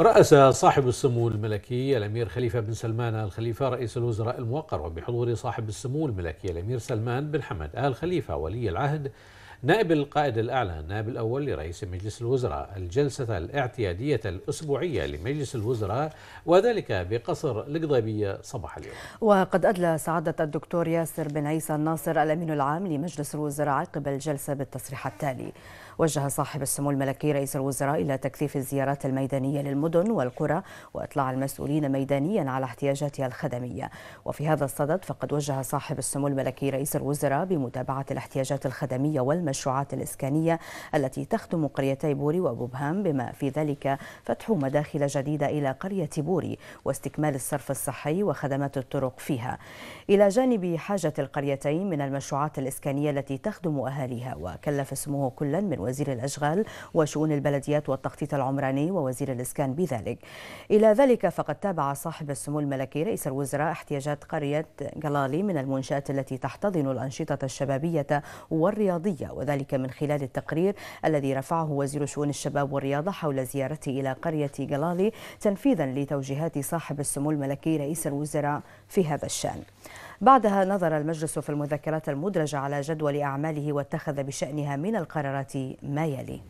رأس صاحب السمو الملكي الأمير خليفة بن سلمان آل خليفة رئيس الوزراء الموقر وبحضور صاحب السمو الملكي الأمير سلمان بن حمد آل خليفة ولي العهد نائب القائد الأعلى النائب الأول لرئيس مجلس الوزراء الجلسة الاعتيادية الأسبوعية لمجلس الوزراء وذلك بقصر القضيبية صباح اليوم وقد أدلى سعادة الدكتور ياسر بن عيسى الناصر الأمين العام لمجلس الوزراء عقب الجلسة بالتصريح التالي وجه صاحب السمو الملكي رئيس الوزراء إلى تكثيف الزيارات الميدانية للمدن والقرى وإطلاع المسؤولين ميدانيا على احتياجاتها الخدمية وفي هذا الصدد فقد وجه صاحب السمو الملكي رئيس الوزراء بمتابعة الاحتياجات الخدمية والم المشروعات الإسكانية التي تخدم قريتي بوري وبوبهام بما في ذلك فتح مداخل جديدة إلى قرية بوري واستكمال الصرف الصحي وخدمات الطرق فيها إلى جانب حاجة القريتين من المشروعات الإسكانية التي تخدم أهاليها وكلف سموه كلا من وزير الأشغال وشؤون البلديات والتخطيط العمراني ووزير الإسكان بذلك إلى ذلك فقد تابع صاحب السمو الملكي رئيس الوزراء احتياجات قرية جلالي من المنشآت التي تحتضن الأنشطة الشبابية والرياضية وذلك من خلال التقرير الذي رفعه وزير شؤون الشباب والرياضة حول زيارته إلى قرية جلالي تنفيذا لتوجيهات صاحب السمو الملكي رئيس الوزراء في هذا الشأن بعدها نظر المجلس في المذكرات المدرجة على جدول أعماله واتخذ بشأنها من القرارات ما يلي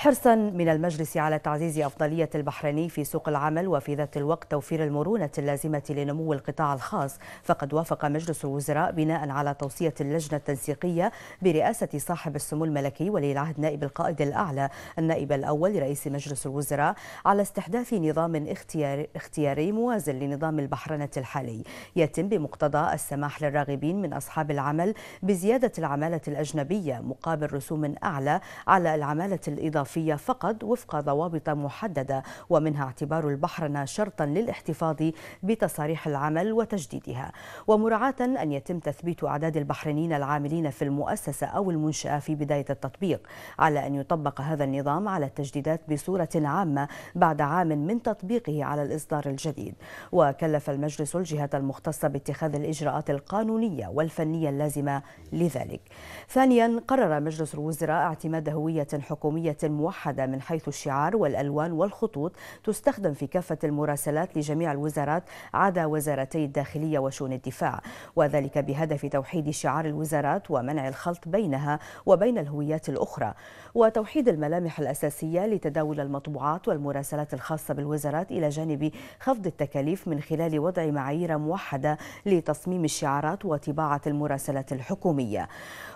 حرصا من المجلس على تعزيز أفضلية البحريني في سوق العمل وفي ذات الوقت توفير المرونة اللازمة لنمو القطاع الخاص فقد وافق مجلس الوزراء بناء على توصية اللجنة التنسيقية برئاسة صاحب السمو الملكي ولي العهد نائب القائد الأعلى النائب الأول لرئيس مجلس الوزراء على استحداث نظام اختياري, اختياري موازن لنظام البحرنة الحالي يتم بمقتضى السماح للراغبين من أصحاب العمل بزيادة العمالة الأجنبية مقابل رسوم أعلى على العمالة الإضافية الجغرافية فقط وفق ضوابط محددة ومنها اعتبار البحرنة شرطا للاحتفاظ بتصاريح العمل وتجديدها ومراعاة أن يتم تثبيت أعداد البحرينيين العاملين في المؤسسة أو المنشأة في بداية التطبيق على أن يطبق هذا النظام على التجديدات بصورة عامة بعد عام من تطبيقه على الإصدار الجديد وكلف المجلس الجهة المختصة باتخاذ الإجراءات القانونية والفنية اللازمة لذلك ثانيا قرر مجلس الوزراء اعتماد هوية حكومية موحدة من حيث الشعار والألوان والخطوط تستخدم في كافة المراسلات لجميع الوزارات عدا وزارتي الداخلية وشؤون الدفاع وذلك بهدف توحيد شعار الوزارات ومنع الخلط بينها وبين الهويات الأخرى وتوحيد الملامح الأساسية لتداول المطبوعات والمراسلات الخاصة بالوزارات إلى جانب خفض التكاليف من خلال وضع معايير موحدة لتصميم الشعارات وطباعة المراسلات الحكومية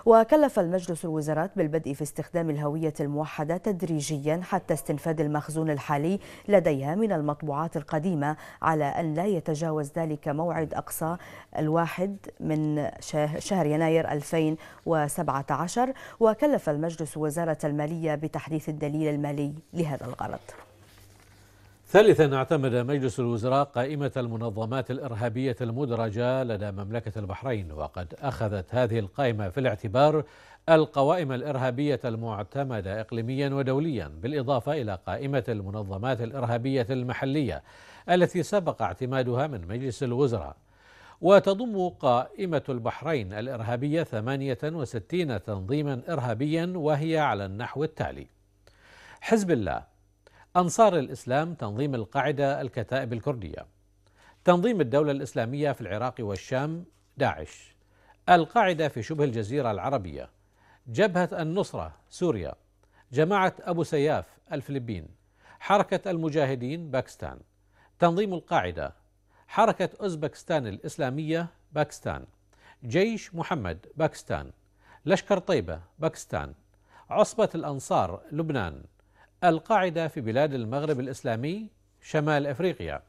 وكلف المجلس الوزارات بالبدء في استخدام الهوية الموحدة تدريجيا حتى استنفاد المخزون الحالي لديها من المطبوعات القديمة على أن لا يتجاوز ذلك موعد أقصى الواحد من شهر يناير 2017 وكلف المجلس وزارة المالية بتحديث الدليل المالي لهذا الغرض ثالثا اعتمد مجلس الوزراء قائمة المنظمات الإرهابية المدرجة لدى مملكة البحرين وقد أخذت هذه القائمة في الاعتبار القوائم الإرهابية المعتمدة إقليميا ودوليا بالإضافة إلى قائمة المنظمات الإرهابية المحلية التي سبق اعتمادها من مجلس الوزراء وتضم قائمة البحرين الإرهابية 68 تنظيما إرهابيا وهي على النحو التالي حزب الله أنصار الإسلام تنظيم القاعدة الكتائب الكردية تنظيم الدولة الإسلامية في العراق والشام داعش القاعدة في شبه الجزيرة العربية جبهة النصرة سوريا جماعة أبو سياف الفلبين حركة المجاهدين باكستان تنظيم القاعدة حركة أوزبكستان الإسلامية باكستان جيش محمد باكستان لشكر طيبة باكستان عصبة الأنصار لبنان القاعدة في بلاد المغرب الإسلامي شمال أفريقيا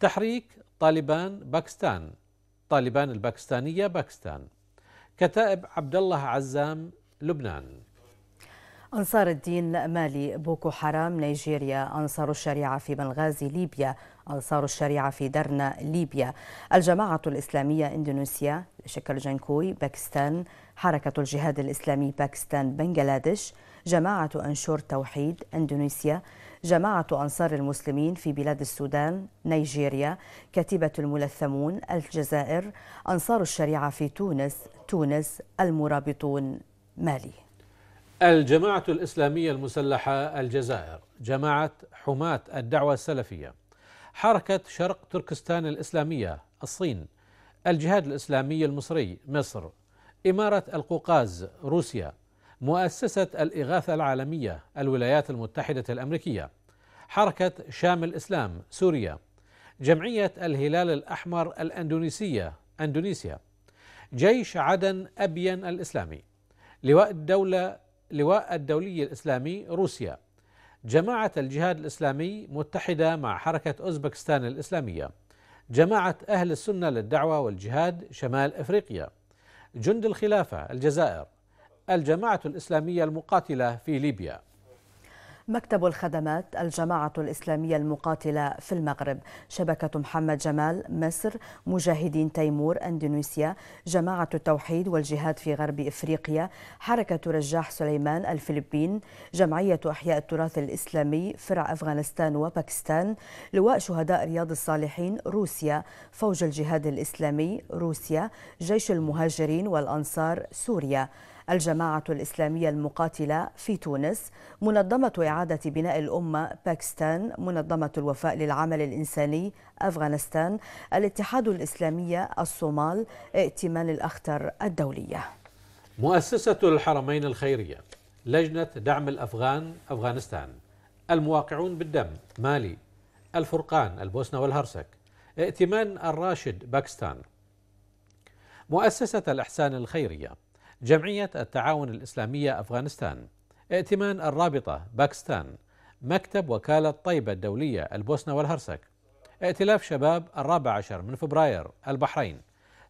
تحريك طالبان باكستان طالبان الباكستانية باكستان كتائب عبد الله عزام لبنان أنصار الدين مالي بوكو حرام نيجيريا أنصار الشريعة في بنغازي ليبيا أنصار الشريعة في درنا ليبيا الجماعة الإسلامية إندونيسيا شكل جنكوي باكستان حركة الجهاد الإسلامي باكستان بنغلاديش جماعة أنشور توحيد أندونيسيا جماعة أنصار المسلمين في بلاد السودان، نيجيريا، كتيبة الملثمون، الجزائر، أنصار الشريعة في تونس، تونس، المرابطون، مالي. الجماعة الإسلامية المسلحة الجزائر، جماعة حماة الدعوة السلفية، حركة شرق تركستان الإسلامية، الصين، الجهاد الإسلامي المصري، مصر، إمارة القوقاز، روسيا، مؤسسة الإغاثة العالمية الولايات المتحدة الأمريكية حركة شام الإسلام سوريا جمعية الهلال الأحمر الأندونيسية أندونيسيا جيش عدن أبين الإسلامي لواء الدولة لواء الدولي الإسلامي روسيا جماعة الجهاد الإسلامي متحدة مع حركة أوزبكستان الإسلامية جماعة أهل السنة للدعوة والجهاد شمال أفريقيا جند الخلافة الجزائر الجماعة الإسلامية المقاتلة في ليبيا مكتب الخدمات الجماعة الإسلامية المقاتلة في المغرب شبكة محمد جمال مصر مجاهدين تيمور أندونيسيا جماعة التوحيد والجهاد في غرب إفريقيا حركة رجاح سليمان الفلبين جمعية أحياء التراث الإسلامي فرع أفغانستان وباكستان لواء شهداء رياض الصالحين روسيا فوج الجهاد الإسلامي روسيا جيش المهاجرين والأنصار سوريا الجماعة الإسلامية المقاتلة في تونس منظمة إعادة بناء الأمة باكستان منظمة الوفاء للعمل الإنساني أفغانستان الاتحاد الإسلامية الصومال ائتمان الأخطر الدولية مؤسسة الحرمين الخيرية لجنة دعم الأفغان أفغانستان المواقعون بالدم مالي الفرقان البوسنة والهرسك ائتمان الراشد باكستان مؤسسة الإحسان الخيرية جمعية التعاون الإسلامية أفغانستان ائتمان الرابطة باكستان مكتب وكالة طيبة الدولية البوسنة والهرسك ائتلاف شباب الرابع عشر من فبراير البحرين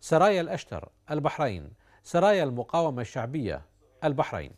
سرايا الأشتر البحرين سرايا المقاومة الشعبية البحرين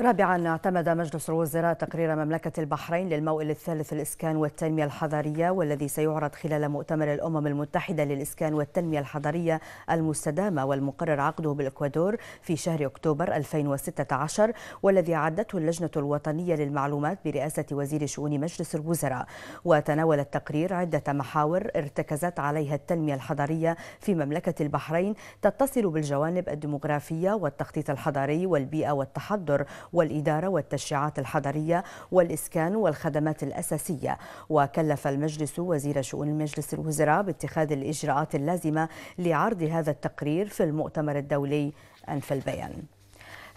رابعا اعتمد مجلس الوزراء تقرير مملكة البحرين للموئل الثالث للإسكان والتنمية الحضرية والذي سيعرض خلال مؤتمر الأمم المتحدة للإسكان والتنمية الحضرية المستدامة والمقرر عقده بالإكوادور في شهر أكتوبر 2016 والذي عدته اللجنة الوطنية للمعلومات برئاسة وزير شؤون مجلس الوزراء وتناول التقرير عدة محاور ارتكزت عليها التنمية الحضرية في مملكة البحرين تتصل بالجوانب الديمغرافية والتخطيط الحضري والبيئة والتحضر والإدارة والتشريعات الحضرية والإسكان والخدمات الأساسية وكلف المجلس وزير شؤون المجلس الوزراء باتخاذ الإجراءات اللازمة لعرض هذا التقرير في المؤتمر الدولي أنف البيان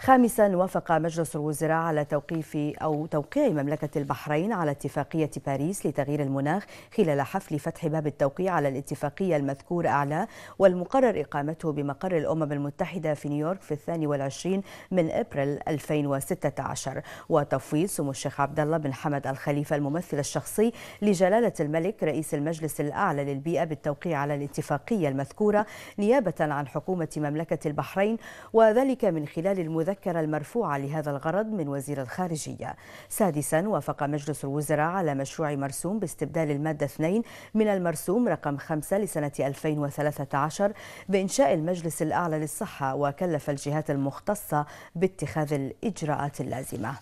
خامسا وافق مجلس الوزراء على توقيف أو توقيع مملكة البحرين على اتفاقية باريس لتغيير المناخ خلال حفل فتح باب التوقيع على الاتفاقية المذكور أعلى والمقرر إقامته بمقر الأمم المتحدة في نيويورك في الثاني والعشرين من أبريل 2016 وتفويض سمو الشيخ عبد الله بن حمد الخليفة الممثل الشخصي لجلالة الملك رئيس المجلس الأعلى للبيئة بالتوقيع على الاتفاقية المذكورة نيابة عن حكومة مملكة البحرين وذلك من خلال المذ... المذكرة المرفوعة لهذا الغرض من وزير الخارجية سادسا وافق مجلس الوزراء على مشروع مرسوم باستبدال المادة 2 من المرسوم رقم 5 لسنة 2013 بإنشاء المجلس الأعلى للصحة وكلف الجهات المختصة باتخاذ الإجراءات اللازمة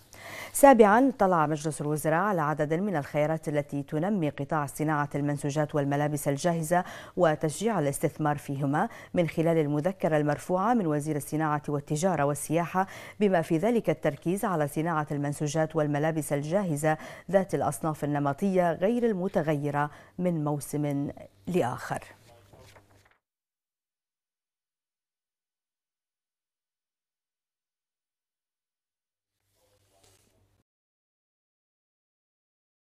سابعا اطلع مجلس الوزراء على عدد من الخيارات التي تنمي قطاع صناعة المنسوجات والملابس الجاهزة وتشجيع الاستثمار فيهما من خلال المذكرة المرفوعة من وزير الصناعة والتجارة والسياحة بما في ذلك التركيز على صناعة المنسوجات والملابس الجاهزة ذات الأصناف النمطية غير المتغيرة من موسم لآخر